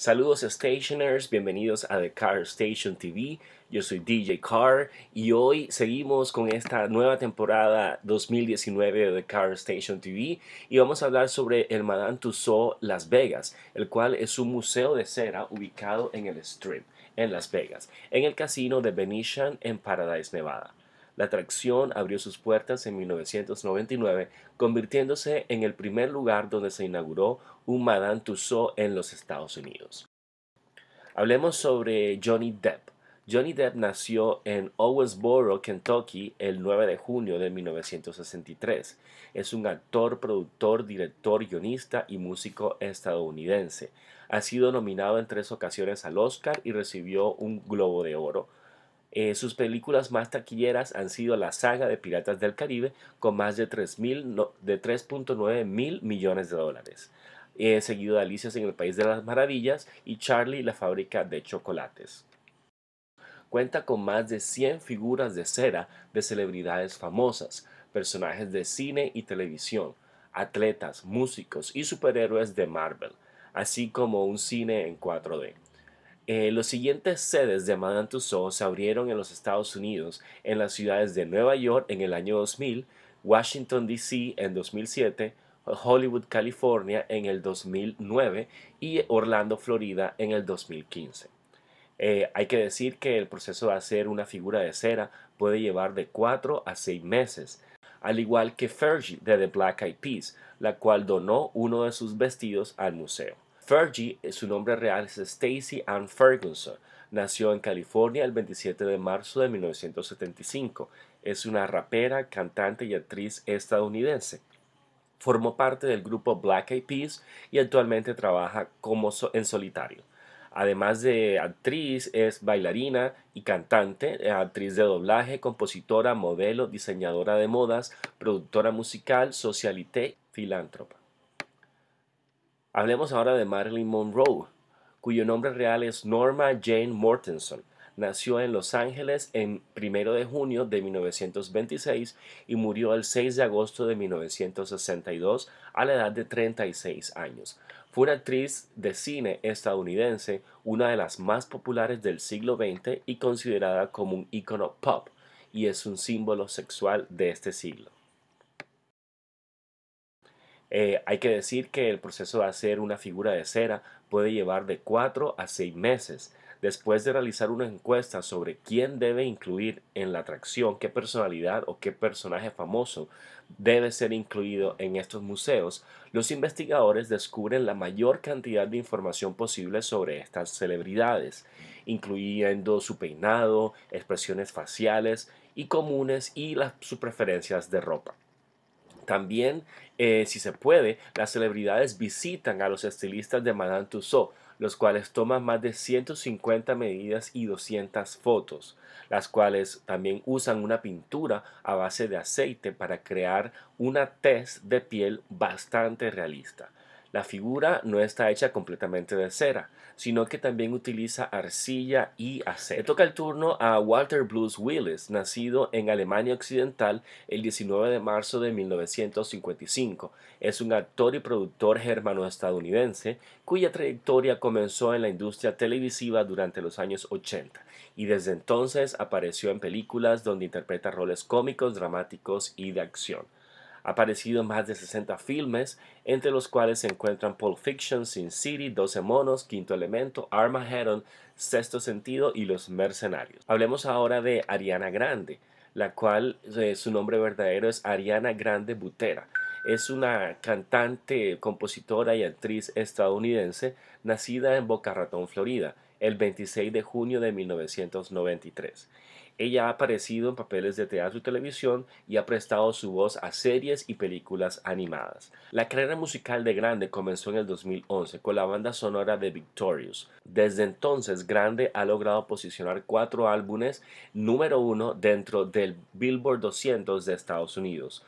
Saludos Stationers, bienvenidos a The Car Station TV. Yo soy DJ Car y hoy seguimos con esta nueva temporada 2019 de The Car Station TV y vamos a hablar sobre el Madame Tussauds Las Vegas, el cual es un museo de cera ubicado en el Strip, en Las Vegas, en el casino de Venetian en Paradise, Nevada. La atracción abrió sus puertas en 1999, convirtiéndose en el primer lugar donde se inauguró un Madame Tussauds en los Estados Unidos. Hablemos sobre Johnny Depp. Johnny Depp nació en Owensboro, Kentucky, el 9 de junio de 1963. Es un actor, productor, director, guionista y músico estadounidense. Ha sido nominado en tres ocasiones al Oscar y recibió un Globo de Oro. Eh, sus películas más taquilleras han sido la saga de Piratas del Caribe con más de 3.9 mil millones de dólares. Eh, seguido de Alicia en el País de las Maravillas y Charlie la fábrica de chocolates. Cuenta con más de 100 figuras de cera de celebridades famosas, personajes de cine y televisión, atletas, músicos y superhéroes de Marvel, así como un cine en 4D. Eh, los siguientes sedes de Madame Tussauds se abrieron en los Estados Unidos, en las ciudades de Nueva York en el año 2000, Washington, D.C. en 2007, Hollywood, California en el 2009 y Orlando, Florida en el 2015. Eh, hay que decir que el proceso de hacer una figura de cera puede llevar de 4 a 6 meses, al igual que Fergie de The Black Eyed Peas, la cual donó uno de sus vestidos al museo. Fergie, eh, su nombre real es Stacy Ann Ferguson. Nació en California el 27 de marzo de 1975. Es una rapera, cantante y actriz estadounidense. Formó parte del grupo Black Eyed Peas y actualmente trabaja como en solitario. Además de actriz, es bailarina y cantante, eh, actriz de doblaje, compositora, modelo, diseñadora de modas, productora musical, socialité, filántropa. Hablemos ahora de Marilyn Monroe, cuyo nombre real es Norma Jane Mortenson. Nació en Los Ángeles en 1 de junio de 1926 y murió el 6 de agosto de 1962 a la edad de 36 años. Fue una actriz de cine estadounidense, una de las más populares del siglo XX y considerada como un ícono pop, y es un símbolo sexual de este siglo. Eh, hay que decir que el proceso de hacer una figura de cera puede llevar de 4 a 6 meses. Después de realizar una encuesta sobre quién debe incluir en la atracción, qué personalidad o qué personaje famoso debe ser incluido en estos museos, los investigadores descubren la mayor cantidad de información posible sobre estas celebridades, incluyendo su peinado, expresiones faciales y comunes y las, sus preferencias de ropa. También, eh, si se puede, las celebridades visitan a los estilistas de Madame Tussauds, los cuales toman más de 150 medidas y 200 fotos, las cuales también usan una pintura a base de aceite para crear una tez de piel bastante realista. La figura no está hecha completamente de cera, sino que también utiliza arcilla y acero. Le toca el turno a Walter Blues Willis, nacido en Alemania Occidental el 19 de marzo de 1955. Es un actor y productor germano-estadounidense cuya trayectoria comenzó en la industria televisiva durante los años 80 y desde entonces apareció en películas donde interpreta roles cómicos, dramáticos y de acción. Ha aparecido en más de 60 filmes, entre los cuales se encuentran Pulp Fiction, Sin City, 12 Monos, Quinto Elemento, Armageddon, Sexto Sentido y Los Mercenarios. Hablemos ahora de Ariana Grande, la cual eh, su nombre verdadero es Ariana Grande Butera. Es una cantante, compositora y actriz estadounidense nacida en Boca Ratón, Florida, el 26 de junio de 1993. Ella ha aparecido en papeles de teatro y televisión y ha prestado su voz a series y películas animadas. La carrera musical de Grande comenzó en el 2011 con la banda sonora de Victorious. Desde entonces, Grande ha logrado posicionar cuatro álbumes número uno dentro del Billboard 200 de Estados Unidos.